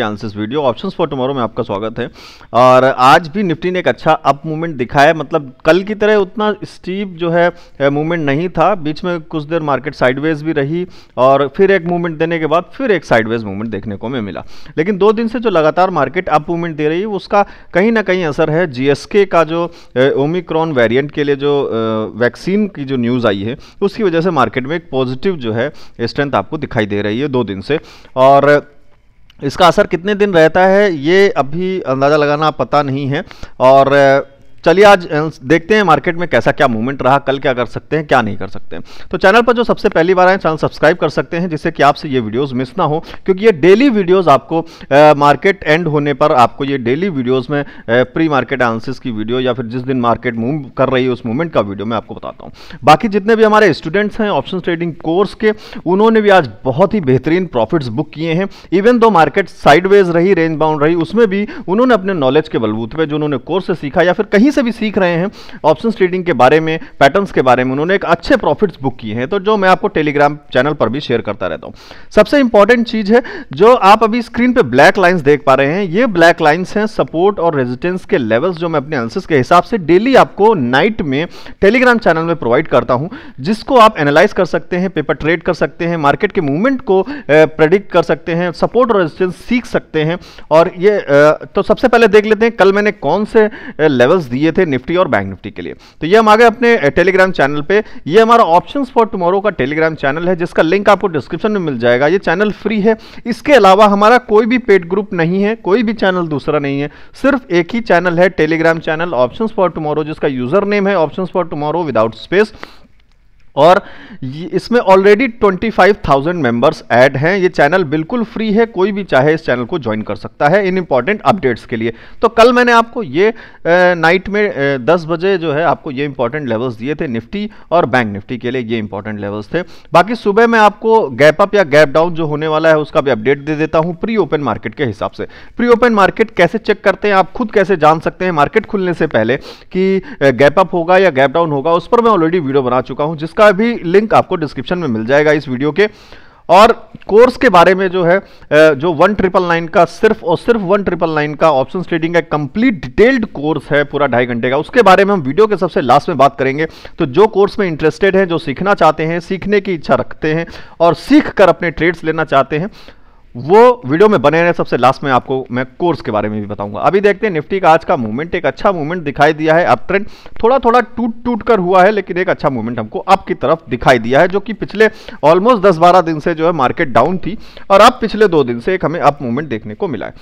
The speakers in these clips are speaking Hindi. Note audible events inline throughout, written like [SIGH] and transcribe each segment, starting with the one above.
answers video options for tomorrow में आपका स्वागत है और आज भी निफ्टी ने एक अच्छा अप मूवमेंट दिखाया मतलब कल की तरह उतना स्टीप जो है मूवमेंट नहीं था बीच में कुछ देर मार्केट साइडवेज भी रही और फिर एक मूवमेंट देने के बाद फिर एक साइडवेज मूवमेंट देखने को में मिला लेकिन दो दिन से जो लगातार मार्केट अप मूवमेंट दे रही है उसका कहीं ना कहीं असर है जी का जो ओमिक्रॉन वेरियंट के लिए जो वैक्सीन की जो न्यूज़ आई है उसकी वजह से मार्केट में एक पॉजिटिव जो है स्ट्रेंथ आपको दिखाई दे रही है दो दिन से और इसका असर कितने दिन रहता है ये अभी अंदाज़ा लगाना पता नहीं है और चलिए आज देखते हैं मार्केट में कैसा क्या मूवमेंट रहा कल क्या कर सकते हैं क्या नहीं कर सकते हैं तो चैनल पर जो सबसे पहली बार आए चैनल सब्सक्राइब कर सकते हैं जिससे कि आपसे ये वीडियोस मिस ना हो क्योंकि ये डेली वीडियोस आपको आ, मार्केट एंड होने पर आपको ये डेली वीडियोस में आ, प्री मार्केट एनालिसिस की वीडियो या फिर जिस दिन मार्केट मूव कर रही है उस मूवमेंट का वीडियो मैं आपको बताता हूँ बाकी जितने भी हमारे स्टूडेंट्स हैं ऑप्शन ट्रेडिंग कोर्स के उन्होंने भी आज बहुत ही बेहतरीन प्रॉफिट्स बुक किए हैं इवन दो मार्केट साइडवेज रही रेंज बाउंड रही उसमें भी उन्होंने अपने नॉलेज के बलबूत पर जो उन्होंने कोर्स सीखा या फिर कहीं से भी सीख रहे हैं ऑप्शन ट्रेडिंग के बारे में पैटर्न्स के बारे में उन्होंने एक अच्छे प्रॉफिट्स बुक किए हैं तो जो मैं आपको टेलीग्राम चैनल पर भी शेयर करता रहता हूँ सबसे इंपॉर्टेंट चीज़ है जो आप अभी स्क्रीन पर ब्लैक लाइन्स देख पा रहे हैं ये ब्लैक लाइन्स हैं सपोर्ट और रेजिस्टेंस के लेवल्स जो मैं अपने एनालिसिस के हिसाब से डेली आपको नाइट में टेलीग्राम चैनल में प्रोवाइड करता हूँ जिसको आप एनालाइज कर सकते हैं पेपर ट्रेड कर सकते हैं मार्केट के मूवमेंट को प्रडिक्ट कर सकते हैं सपोर्ट और रेजिस्टेंस सीख सकते हैं और ये तो सबसे पहले देख लेते हैं कल मैंने कौन से लेवल्स दिए ये थे निफ्टी और बैंक निफ्टी के लिए तो ये हम आ गए अपने टेलीग्राम चैनल पे ये हमारा ऑप्शंस फॉर टुमारो का टेलीग्राम चैनल है जिसका लिंक आपको डिस्क्रिप्शन में मिल जाएगा ये चैनल फ्री है इसके अलावा हमारा कोई भी पेड ग्रुप नहीं है कोई भी चैनल दूसरा नहीं है सिर्फ एक ही चैनल है Telegram channel option for tomorrow जिसका यूजर नेम है option for tomorrow without space और इसमें ऑलरेडी 25,000 मेंबर्स ऐड हैं ये चैनल बिल्कुल फ्री है कोई भी चाहे इस चैनल को ज्वाइन कर सकता है इन इंपॉर्टेंट अपडेट्स के लिए तो कल मैंने आपको ये नाइट में आ, 10 बजे जो है आपको ये इंपॉर्टेंट लेवल्स दिए थे निफ्टी और बैंक निफ्टी के लिए ये इंपॉर्टेंट लेवल्स थे बाकी सुबह मैं आपको गैप अप या गैप डाउन जो होने वाला है उसका भी अपडेट दे देता हूँ प्री ओपन मार्केट के हिसाब से प्री ओपन मार्केट कैसे चेक करते हैं आप खुद कैसे जान सकते हैं मार्केट खुलने से पहले कि गैप अप होगा या गैप डाउन होगा उस पर मैं ऑलरेडी वीडियो बना चुका हूँ जिसका का भी लिंक आपको डिस्क्रिप्शन में मिल जाएगा इस वीडियो के और कोर्स के बारे में जो है जो वन ट्रिपल नाइन का सिर्फ और सिर्फ वन ट्रिपल नाइन का ऑप्शन ट्रेडिंग का कंप्लीट डिटेल्ड कोर्स है पूरा ढाई घंटे का उसके बारे में हम वीडियो के सबसे लास्ट में बात करेंगे तो जो कोर्स में इंटरेस्टेड हैं जो सीखना चाहते हैं सीखने की इच्छा रखते हैं और सीख कर अपने ट्रेड्स लेना चाहते हैं वो वीडियो में बने रहे सबसे लास्ट में आपको मैं कोर्स के बारे में भी बताऊंगा अभी देखते हैं निफ्टी का आज का मूवमेंट एक अच्छा मूवमेंट दिखाई दिया है अब ट्रेंड थोड़ा थोड़ा टूट टूट कर हुआ है लेकिन एक अच्छा मूवमेंट हमको अप की तरफ दिखाई दिया है जो कि पिछले ऑलमोस्ट दस बारह दिन से जो है मार्केट डाउन थी और अब पिछले दो दिन से एक हमें अप मूवमेंट देखने को मिला है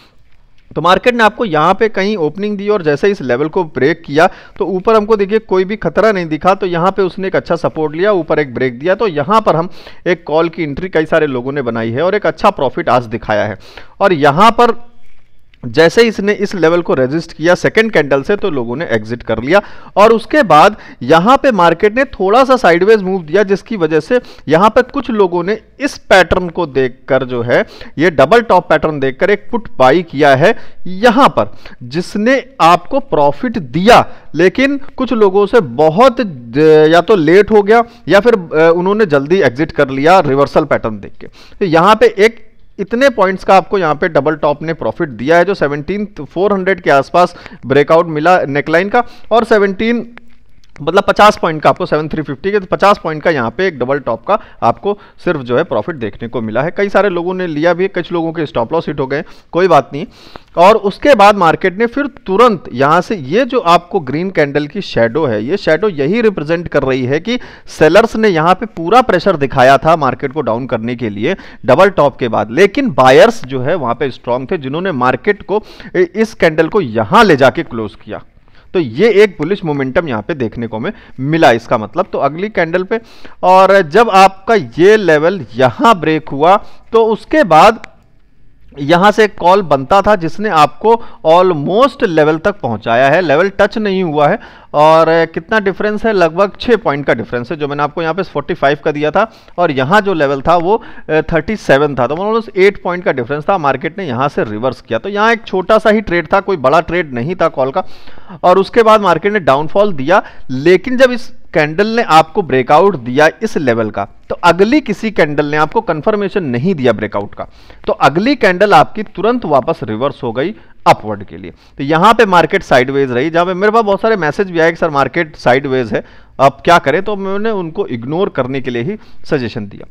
तो मार्केट ने आपको यहाँ पे कहीं ओपनिंग दी और जैसे इस लेवल को ब्रेक किया तो ऊपर हमको देखिए कोई भी खतरा नहीं दिखा तो यहाँ पे उसने एक अच्छा सपोर्ट लिया ऊपर एक ब्रेक दिया तो यहाँ पर हम एक कॉल की एंट्री कई सारे लोगों ने बनाई है और एक अच्छा प्रॉफिट आज दिखाया है और यहाँ पर जैसे इसने इस लेवल को रेजिस्ट किया सेकंड कैंडल से तो लोगों ने एग्जिट कर लिया और उसके बाद यहां पे मार्केट ने थोड़ा सा साइडवेज मूव दिया जिसकी वजह से यहां पे कुछ लोगों ने इस पैटर्न को देखकर जो है ये डबल टॉप पैटर्न देखकर एक पुट बाई किया है यहां पर जिसने आपको प्रॉफिट दिया लेकिन कुछ लोगों से बहुत या तो लेट हो गया या फिर उन्होंने जल्दी एग्जिट कर लिया रिवर्सल पैटर्न देख के तो यहां पर एक इतने पॉइंट्स का आपको यहाँ पे डबल टॉप ने प्रॉफिट दिया है जो सेवनटीन फोर हंड्रेड के आसपास ब्रेकआउट मिला नेकलाइन का और सेवनटीन मतलब 50 पॉइंट का आपको 7350 के तो 50 पॉइंट का यहाँ पे एक डबल टॉप का आपको सिर्फ जो है प्रॉफिट देखने को मिला है कई सारे लोगों ने लिया भी कुछ लोगों के स्टॉप लॉस हिट हो गए कोई बात नहीं और उसके बाद मार्केट ने फिर तुरंत यहाँ से ये जो आपको ग्रीन कैंडल की शेडो है ये शेडो यही रिप्रेजेंट कर रही है कि सेलर्स ने यहाँ पर पूरा प्रेशर दिखाया था मार्केट को डाउन करने के लिए डबल टॉप के बाद लेकिन बायर्स जो है वहाँ पर स्ट्रांग थे जिन्होंने मार्केट को इस कैंडल को यहाँ ले जाके क्लोज किया तो ये एक बुलिश मोमेंटम यहाँ पे देखने को हमें मिला इसका मतलब तो अगली कैंडल पे और जब आपका ये लेवल यहाँ ब्रेक हुआ तो उसके बाद यहाँ से एक कॉल बनता था जिसने आपको ऑलमोस्ट लेवल तक पहुँचाया है लेवल टच नहीं हुआ है और कितना डिफरेंस है लगभग छः पॉइंट का डिफरेंस है जो मैंने आपको यहाँ पे 45 का दिया था और यहाँ जो लेवल था वो 37 था तो मतलब एट पॉइंट का डिफरेंस था मार्केट ने यहाँ से रिवर्स किया तो यहाँ एक छोटा सा ही ट्रेड था कोई बड़ा ट्रेड नहीं था कॉल का और उसके बाद मार्केट ने डाउनफॉल दिया लेकिन जब इस कैंडल ने आपको ब्रेकआउट दिया इस लेवल का तो अगली किसी कैंडल ने आपको कंफर्मेशन नहीं दिया ब्रेकआउट का तो अगली कैंडल आपकी तुरंत वापस रिवर्स हो गई अपवर्ड के लिए तो यहां पे मार्केट साइडवेज रही जहां पे मेरे पास बहुत सारे मैसेज भी आए कि सर मार्केट साइडवेज है अब क्या करें तो मैंने उनको इग्नोर करने के लिए ही सजेशन दिया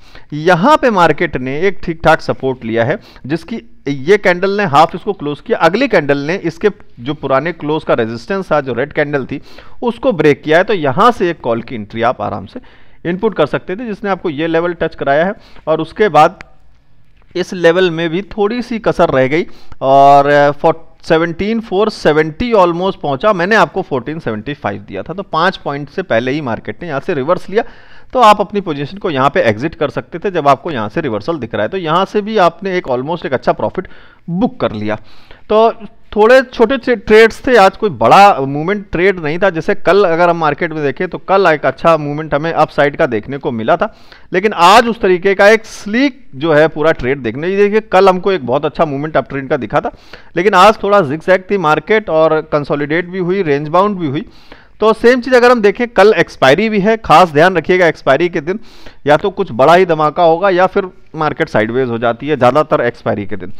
यहां पे मार्केट ने एक ठीक ठाक सपोर्ट लिया है जिसकी ये कैंडल ने हाफ इसको क्लोज किया अगली कैंडल ने इसके जो पुराने क्लोज का रेजिस्टेंस था जो रेड कैंडल थी उसको ब्रेक किया है तो यहां से एक कॉल की एंट्री आप आराम से इनपुट कर सकते थे जिसने आपको ये लेवल टच कराया है और उसके बाद इस लेवल में भी थोड़ी सी कसर रह गई और forty seventeen four seventy almost पहुंचा मैंने आपको 1475 सेवेंटी फाइव दिया था तो पाँच पॉइंट से पहले ही मार्केट ने यहाँ से रिवर्स लिया तो आप अपनी पोजीशन को यहाँ पे एग्जिट कर सकते थे जब आपको यहाँ से रिवर्सल दिख रहा है तो यहाँ से भी आपने एक ऑलमोस्ट एक अच्छा प्रॉफिट बुक कर लिया तो थोड़े छोटे ट्रेड्स थे आज कोई बड़ा मूवमेंट ट्रेड नहीं था जैसे कल अगर हम मार्केट में देखें तो कल एक अच्छा मूवमेंट हमें अप साइड का देखने को मिला था लेकिन आज उस तरीके का एक स्लीक जो है पूरा ट्रेड देखने देखिए कल हमको एक बहुत अच्छा मूवमेंट अप ट्रेंड का दिखा था लेकिन आज थोड़ा जिक्स थी मार्केट और कंसोलिडेट भी हुई रेंज बाउंड भी हुई तो सेम चीज़ अगर हम देखें कल एक्सपायरी भी है खास ध्यान रखिएगा एक्सपायरी के दिन या तो कुछ बड़ा ही धमाका होगा या फिर मार्केट साइडवेज हो जाती है ज़्यादातर एक्सपायरी के दिन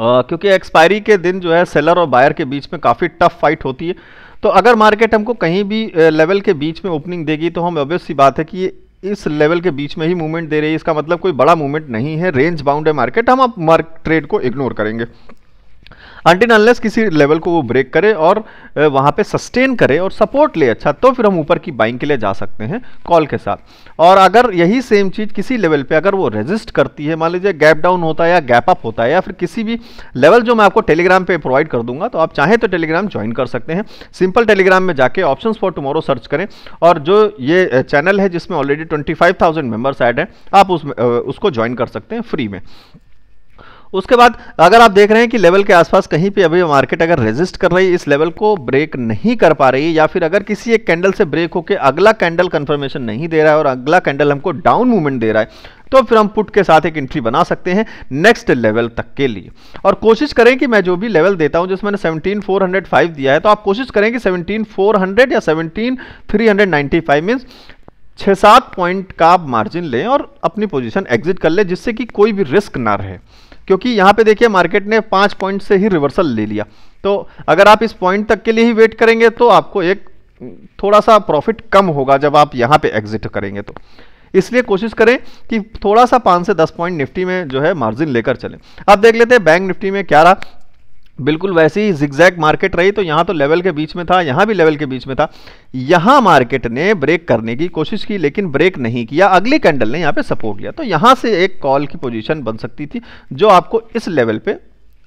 क्योंकि एक्सपायरी के दिन जो है सेलर और बायर के बीच में काफ़ी टफ फाइट होती है तो अगर मार्केट हमको कहीं भी लेवल के बीच में ओपनिंग देगी तो हम ऑब्वियस सी बात है कि ये इस लेवल के बीच में ही मूवमेंट दे रही है इसका मतलब कोई बड़ा मूवमेंट नहीं है रेंज बाउंड है मार्केट हम आप ट्रेड को इग्नोर करेंगे अंटिन अनलेस किसी लेवल को वो ब्रेक करे और वहाँ पे सस्टेन करे और सपोर्ट ले अच्छा तो फिर हम ऊपर की बाइंग के लिए जा सकते हैं कॉल के साथ और अगर यही सेम चीज़ किसी लेवल पे अगर वो रेजिस्ट करती है मान लीजिए गैप डाउन होता है या गैप अप होता है या फिर किसी भी लेवल जो मैं आपको टेलीग्राम पर प्रोवाइड कर दूंगा तो आप चाहें तो टेलीग्राम ज्वाइन कर सकते हैं सिंपल टेलीग्राम में जाके ऑप्शन फॉर टुमारो सर्च करें और जो ये चैनल है जिसमें already twenty five thousand members add हैं आप उसमें उसको ज्वाइन कर सकते हैं फ्री में उसके बाद अगर आप देख रहे हैं कि लेवल के आसपास कहीं पे अभी मार्केट अगर रेजिस्ट कर रही है इस लेवल को ब्रेक नहीं कर पा रही या फिर अगर किसी एक कैंडल से ब्रेक होकर अगला कैंडल कंफर्मेशन नहीं दे रहा है और अगला कैंडल हमको डाउन मूवमेंट दे रहा है तो फिर हम पुट के साथ एक एंट्री बना सकते हैं नेक्स्ट लेवल तक के लिए और कोशिश करें कि मैं जो भी लेवल देता हूं जिसमें मैंने 17405 दिया है तो आप कोशिश करें कि 17400 या 17395 मींस छः सात पॉइंट का मार्जिन लें और अपनी पोजीशन एग्जिट कर लें जिससे कि कोई भी रिस्क ना रहे क्योंकि यहाँ पे देखिए मार्केट ने पाँच पॉइंट से ही रिवर्सल ले लिया तो अगर आप इस पॉइंट तक के लिए ही वेट करेंगे तो आपको एक थोड़ा सा प्रॉफिट कम होगा जब आप यहाँ पे एग्जिट करेंगे तो इसलिए कोशिश करें कि थोड़ा सा पाँच से दस पॉइंट निफ्टी में जो है मार्जिन लेकर चलें अब देख लेते हैं बैंक निफ्टी में क्या रहा बिल्कुल वैसे ही जिग्जैग मार्केट रही तो यहाँ तो लेवल के बीच में था यहाँ भी लेवल के बीच में था यहाँ मार्केट ने ब्रेक करने की कोशिश की लेकिन ब्रेक नहीं किया अगली कैंडल ने यहाँ पे सपोर्ट लिया तो यहाँ से एक कॉल की पोजीशन बन सकती थी जो आपको इस लेवल पे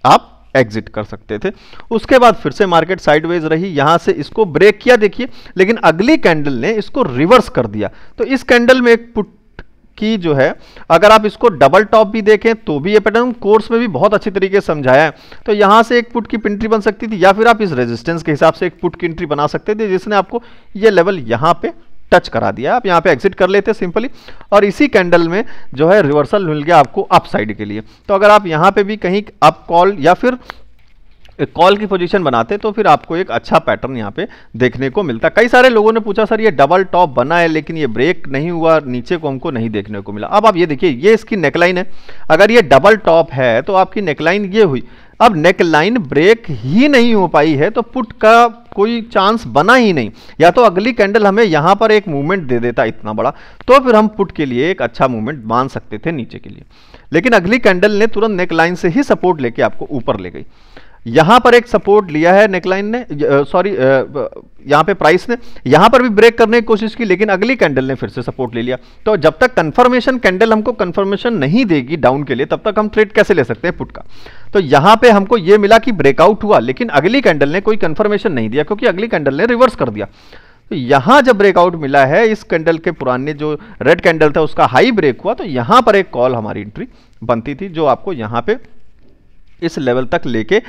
आप एग्जिट कर सकते थे उसके बाद फिर से मार्केट साइडवेज रही यहाँ से इसको ब्रेक किया देखिए लेकिन अगली कैंडल ने इसको रिवर्स कर दिया तो इस कैंडल में एक पुट की जो है अगर आप इसको डबल टॉप भी देखें तो भी ये पैटर्न कोर्स में भी बहुत अच्छी तरीके से समझाया है तो यहाँ से एक पुट की पिंट्री बन सकती थी या फिर आप इस रेजिस्टेंस के हिसाब से एक पुट की इंट्री बना सकते थे जिसने आपको ये लेवल यहाँ पे टच करा दिया आप यहाँ पे एग्जिट कर लेते सिंपली और इसी कैंडल में जो है रिवर्सल मिल गया आपको अप साइड के लिए तो अगर आप यहाँ पे भी कहीं अप कॉल या फिर कॉल की पोजीशन बनाते तो फिर आपको एक अच्छा पैटर्न यहाँ पे देखने को मिलता कई सारे लोगों ने पूछा सर ये डबल टॉप बना है लेकिन ये ब्रेक नहीं हुआ नीचे को हमको नहीं देखने को मिला अब आप ये देखिए ये इसकी नेकलाइन है अगर ये डबल टॉप है तो आपकी नेकलाइन ये हुई अब नेकलाइन ब्रेक ही नहीं हो पाई है तो पुट का कोई चांस बना ही नहीं या तो अगली कैंडल हमें यहां पर एक मूवमेंट दे देता इतना बड़ा तो फिर हम पुट के लिए एक अच्छा मूवमेंट मान सकते थे नीचे के लिए लेकिन अगली कैंडल ने तुरंत नेक लाइन से ही सपोर्ट लेके आपको ऊपर ले गई यहां पर एक सपोर्ट लिया है नेकलाइन ने सॉरी यहां पे प्राइस ने यहां पर भी ब्रेक करने की कोशिश की लेकिन अगली कैंडल ने फिर से सपोर्ट ले लिया तो जब तक कंफर्मेशन कैंडल हमको कंफर्मेशन नहीं देगी डाउन के लिए तब तक हम ट्रेड कैसे ले सकते हैं पुट का तो यहां पे हमको यह मिला कि ब्रेकआउट हुआ लेकिन अगली कैंडल ने कोई कंफर्मेशन नहीं दिया क्योंकि अगली कैंडल ने रिवर्स कर दिया तो यहां जब ब्रेकआउट मिला है इस कैंडल के पुराने जो रेड कैंडल था उसका हाई ब्रेक हुआ तो यहां पर एक कॉल हमारी एंट्री बनती थी जो आपको यहां पर इस लेवल तक लेके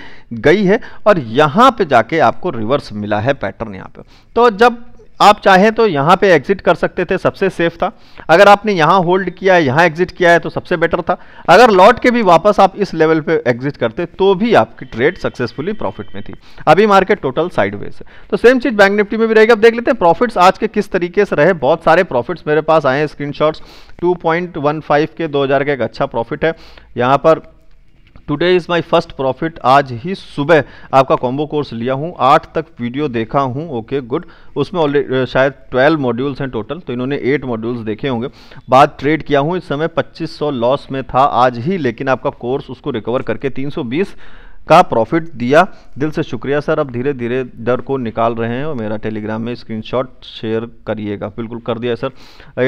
गई है और यहाँ पे जाके आपको रिवर्स मिला है पैटर्न यहाँ पे तो जब आप चाहें तो यहाँ पे एग्जिट कर सकते थे सबसे सेफ था अगर आपने यहाँ होल्ड किया है यहाँ एग्जिट किया है तो सबसे बेटर था अगर लौट के भी वापस आप इस लेवल पे एग्जिट करते तो भी आपकी ट्रेड सक्सेसफुली प्रॉफिट में थी अभी मार्केट टोटल साइडवेज है तो सेम चीज़ बैंक निफ्टी में भी रहेगी अब देख लेते हैं प्रॉफिट्स आज के किस तरीके से रहे बहुत सारे प्रॉफिट्स मेरे पास आए हैं स्क्रीन शॉट्स के दो का एक अच्छा प्रॉफिट है यहाँ पर today is my first profit आज ही सुबह आपका कॉम्बो कोर्स लिया हूँ आठ तक वीडियो देखा हूँ ओके गुड उसमें ऑलरेडी शायद ट्वेल्व मॉड्यूल्स हैं टोटल तो इन्होंने एट मॉड्यूल्स देखे होंगे बाद ट्रेड किया हूँ इस समय 2500 लॉस में था आज ही लेकिन आपका कोर्स उसको रिकवर करके 320 का प्रॉफिट दिया दिल से शुक्रिया सर अब धीरे धीरे डर को निकाल रहे हैं और मेरा टेलीग्राम में स्क्रीनशॉट शेयर करिएगा बिल्कुल कर दिया सर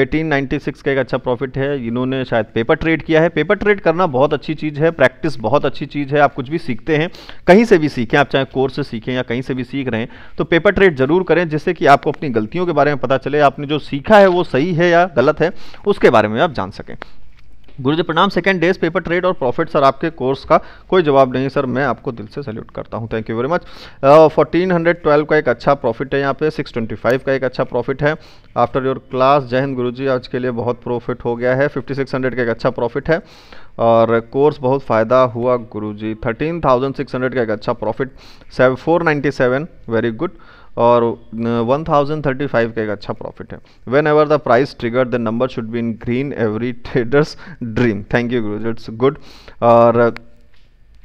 1896 का एक अच्छा प्रॉफिट है इन्होंने शायद पेपर ट्रेड किया है पेपर ट्रेड करना बहुत अच्छी चीज़ है प्रैक्टिस बहुत अच्छी चीज़ है आप कुछ भी सीखते हैं कहीं से भी सीखें आप चाहे कोर्स से सीखें या कहीं से भी सीख रहे हैं तो पेपर ट्रेड ज़रूर करें जिससे कि आपको अपनी गलतियों के बारे में पता चले आपने जो सीखा है वो सही है या गलत है उसके बारे में आप जान सकें गुरुजी प्रणाम सेकंड डेज पेपर ट्रेड और प्रॉफिट सर आपके कोर्स का कोई जवाब नहीं सर मैं आपको दिल से सैल्यूट करता हूं thank you very much fourteen hundred twelve का एक अच्छा प्रॉफिट है यहाँ पे सिक्स ट्वेंटी फाइव का एक अच्छा प्रॉफिट है आफ्टर योर क्लास जय हिंद गुरु आज के लिए बहुत प्रॉफिट हो गया है फिफ्टी सिक्स हंड्रेड का एक अच्छा प्रॉफिट है और कोर्स बहुत फ़ायदा हुआ गुरु जी थर्टीन थाउजेंड सिक्स हंड्रेड का एक अच्छा profit seven four ninety seven very good और 1035 का एक अच्छा प्रॉफिट है whenever the price trigger the number should be in green every traders dream thank you गुरु इट्स गुड और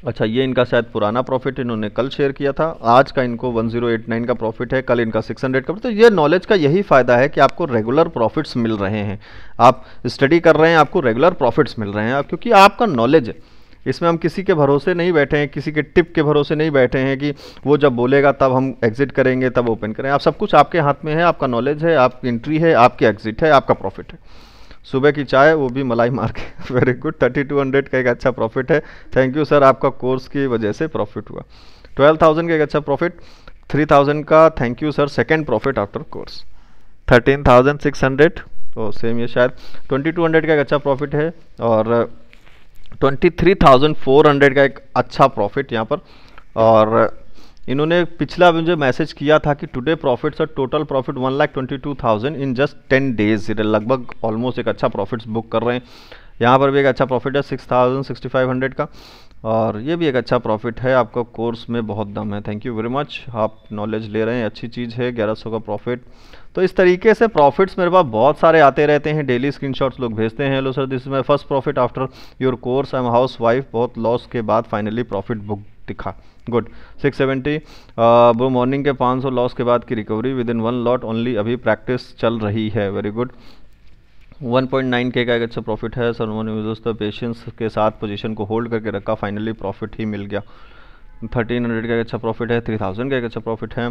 अच्छा ये इनका शायद पुराना प्रॉफिट इन्होंने कल शेयर किया था आज का इनको 1089 का प्रॉफिट है कल इनका 600 का तो ये नॉलेज का यही फ़ायदा है कि आपको रेगुलर प्रॉफिट्स मिल रहे हैं आप स्टडी कर रहे हैं आपको रेगुलर प्रॉफिट्स मिल रहे हैं क्योंकि आपका नॉलेज है इसमें हम किसी के भरोसे नहीं बैठे हैं किसी के टिप के भरोसे नहीं बैठे हैं कि वो जब बोलेगा तब हम एग्ज़िट करेंगे तब ओपन करें आप सब कुछ आपके हाथ में है आपका नॉलेज है आपकी एंट्री है आपकी एग्ज़िट है आपका प्रॉफिट है सुबह की चाय वो भी मलाई मार के very good thirty two hundred का एक अच्छा प्रॉफिट है थैंक यू सर आपका कोर्स की वजह से प्रॉफिट हुआ ट्वेल्व थाउजेंड का एक अच्छा प्रॉफिट थ्री थाउजेंड का thank you sir second profit after course thirteen thousand six hundred तो सेम ये शायद ट्वेंटी टू हंड्रेड का एक अच्छा प्रॉफिट है और twenty three thousand four hundred का एक अच्छा प्रॉफिट यहाँ पर और इन्होंने पिछला मुझे मैसेज किया था कि टुडे प्रॉफिट्स और total profit one lakh twenty two thousand in just ten days लगभग ऑलमोस्ट एक अच्छा प्रॉफिट्स बुक कर रहे हैं यहाँ पर भी एक अच्छा प्रॉफिट है six thousand sixty five hundred का और ये भी एक अच्छा प्रॉफिट है आपका कोर्स में बहुत दम है थैंक यू वेरी मच आप नॉलेज ले रहे हैं अच्छी चीज़ है 1100 का प्रॉफिट तो इस तरीके से प्रॉफिट्स मेरे पास बहुत सारे आते रहते हैं डेली स्क्रीनशॉट्स लोग भेजते हैं hello sir this is my first profit after your course I am housewife बहुत लॉस के बाद फाइनली प्रॉफिट बुक दिखा good six seventy bro morning के सौ लॉस के बाद की recovery within one lot only अभी प्रैक्टिस चल रही है वेरी गुड 1.9 पॉइंट के का एक अच्छा प्रॉफिट है सर उन्होंने यूजर्स तो पेशेंस के साथ पोजीशन को होल्ड करके रखा फाइनली प्रॉफिट ही मिल गया 1300 का एक अच्छा प्रॉफिट है 3000 का एक अच्छा प्रॉफिट है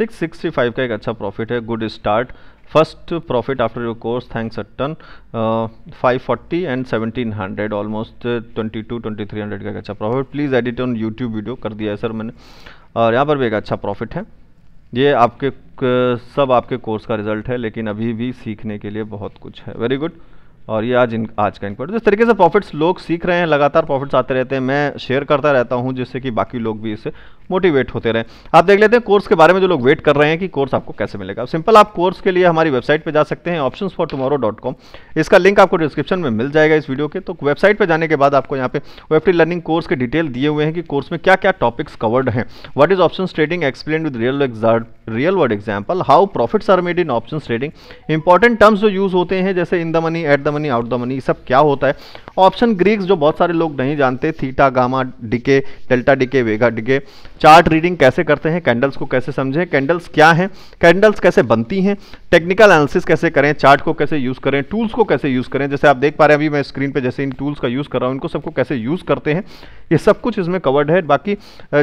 665 का एक अच्छा प्रॉफिट है good start first profit after your course thanks अट्टन five forty and seventeen hundred almost twenty two twenty three hundred का एक अच्छा profit please edit on YouTube video कर दिया है सर मैंने और यहाँ पर भी एक अच्छा प्रॉफिट है ये आपके सब आपके कोर्स का रिजल्ट है लेकिन अभी भी सीखने के लिए बहुत कुछ है वेरी गुड और ये आज इन आज का इनपुट जिस तरीके से प्रॉफिट्स लोग सीख रहे हैं लगातार प्रॉफिट्स आते रहते हैं मैं शेयर करता रहता हूँ जिससे कि बाकी लोग भी इसे मोटिवेट होते रहें आप देख लेते हैं कोर्स के बारे में जो लोग वेट कर रहे हैं कि कोर्स आपको कैसे मिलेगा सिंपल आप कोर्स के लिए हमारी वेबसाइट पर जा सकते हैं option for tomorrow dot com इसका लिंक आपको डिस्क्रिप्शन में मिल जाएगा इस वीडियो के तो वेबसाइट पर जाने के बाद आपको यहाँ पे वेफ्टी लर्निंग कोर्स के डिटेल दिए हुए हैं कि कोर्स में क्या क्या टॉपिक्स कवर्ड हैं what is option trading explain with real real word example how profits are made in option trading important terms जो यूज़ होते हैं जैसे in the money at the money out the money सब क्या होता है ऑप्शन ग्रीक्स जो बहुत सारे लोग नहीं जानते theta gamma decay delta decay vega decay chart reading कैसे करते हैं कैंडल्स को कैसे समझें कैंडल्स क्या हैं कैंडल्स कैसे बनती हैं टेक्निकल एनालिसिस कैसे करें चार्ट को कैसे यूज़ करें टूल्स को कैसे यूज़ करें जैसे आप देख पा रहे हैं अभी मैं स्क्रीन पर जैसे इन टूल्स का यूज़ कर रहा हूँ इनको सबको कैसे यूज़ करते हैं ये सब कुछ इसमें कवर्ड है बाकी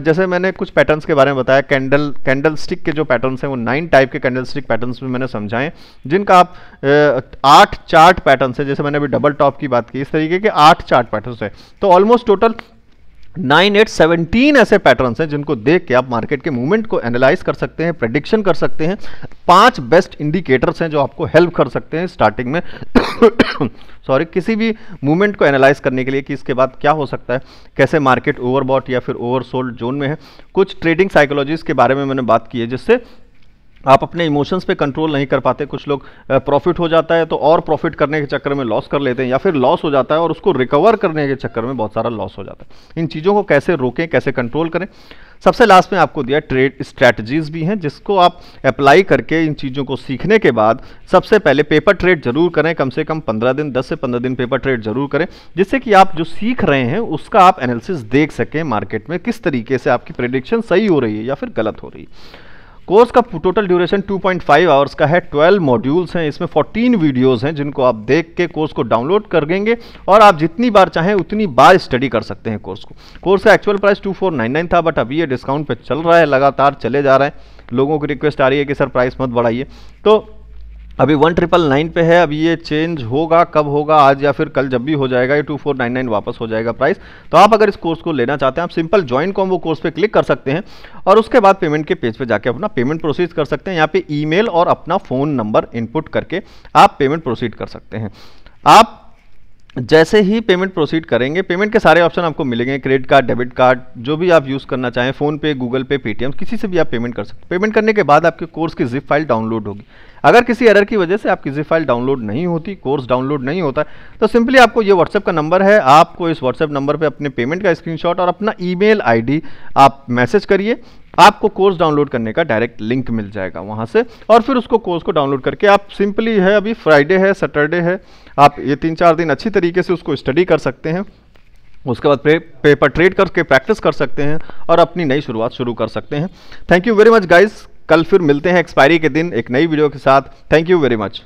जैसे मैंने कुछ पैटर्न के बारे में बताया कैंडल कैंडल स्टिक के जो पैटर्न हैं वो नाइन टाइप के कैंडल स्टिक पैटर्न में मैंने समझाएं जिनका आप आठ चार्ट पैटर्न है जैसे मैंने अभी डबल टॉप की बात की इस तरीके तरीके के आठ चार्ट पैटर्न है तो almost total nine eight seventeen ऐसे पैटर्न्स हैं जिनको देख के आप मार्केट के मूवमेंट को एनालाइज कर सकते हैं प्रडिक्शन कर सकते हैं पांच बेस्ट इंडिकेटर्स हैं जो आपको हेल्प कर सकते हैं स्टार्टिंग में सॉरी [COUGHS] किसी भी मूवमेंट को एनालाइज करने के लिए कि इसके बाद क्या हो सकता है कैसे मार्केट ओवरबॉट या फिर ओवरसोल्ड जोन में है कुछ ट्रेडिंग साइकोलॉजीज के बारे में मैंने बात की है जिससे आप अपने इमोशंस पे कंट्रोल नहीं कर पाते कुछ लोग प्रॉफिट हो जाता है तो और प्रॉफिट करने के चक्कर में लॉस कर लेते हैं या फिर लॉस हो जाता है और उसको रिकवर करने के चक्कर में बहुत सारा लॉस हो जाता है इन चीज़ों को कैसे रोकें कैसे कंट्रोल करें सबसे लास्ट में आपको दिया ट्रेड स्ट्रैटेजीज भी हैं जिसको आप अप्लाई करके इन चीज़ों को सीखने के बाद सबसे पहले पेपर ट्रेड जरूर करें कम से कम पंद्रह दिन दस से पंद्रह दिन पेपर ट्रेड जरूर करें जिससे कि आप जो सीख रहे हैं उसका आप एनालिसिस देख सकें मार्केट में किस तरीके से आपकी प्रिडिक्शन सही हो रही है या फिर गलत हो रही है कोर्स का टोटल ड्यूरेशन 2.5 पॉइंट आवर्स का है 12 मॉड्यूल्स हैं इसमें 14 वीडियोस हैं जिनको आप देख के कोर्स को डाउनलोड कर देंगे और आप जितनी बार चाहें उतनी बार स्टडी कर सकते हैं कोर्स को कोर्स का एक्चुअल प्राइस 2499 था बट अभी ये डिस्काउंट पर चल रहा है लगातार चले जा रहे हैं लोगों की रिक्वेस्ट आ रही है कि सर प्राइस मत बढ़ाइए तो अभी वन ट्रिपल नाइन पे है अभी ये चेंज होगा कब होगा आज या फिर कल जब भी हो जाएगा ये टू फोर नाइन नाइन वापस हो जाएगा प्राइस तो आप अगर इस कोर्स को लेना चाहते हैं आप सिंपल ज्वाइन कॉम्बो कोर्स पे क्लिक कर सकते हैं और उसके बाद पेमेंट के पेज पे जाके अपना पेमेंट प्रोसीड कर सकते हैं यहाँ पे ई और अपना फ़ोन नंबर इनपुट करके आप पेमेंट प्रोसीड कर सकते हैं आप जैसे ही पेमेंट प्रोसीड करेंगे पेमेंट के सारे ऑप्शन आपको मिलेंगे क्रेडिट कार्ड डेबिट कार्ड जो भी आप यूज़ करना चाहें फ़ोन पे गूगल पे पेटीएम किसी से भी आप पेमेंट कर सकते हैं पेमेंट करने के बाद आपके कोर्स की जिप फाइल डाउनलोड होगी अगर किसी एरर की वजह से आपकी जी फाइल डाउनलोड नहीं होती कोर्स डाउनलोड नहीं होता तो सिंपली आपको ये व्हाट्सएप का नंबर है आपको इस व्हाट्सएप नंबर पर पे अपने पेमेंट का स्क्रीनशॉट और अपना ईमेल आईडी आप मैसेज करिए आपको कोर्स डाउनलोड करने का डायरेक्ट लिंक मिल जाएगा वहाँ से और फिर उसको कोर्स को डाउनलोड करके आप सिंपली है अभी फ्राइडे है सैटरडे है आप ये तीन चार दिन अच्छी तरीके से उसको स्टडी कर सकते हैं उसके बाद पेपर ट्रेड करके प्रैक्टिस कर सकते हैं और अपनी नई शुरुआत शुरू कर सकते हैं thank you very much guys कल फिर मिलते हैं एक्सपायरी के दिन एक नई वीडियो के साथ थैंक यू वेरी मच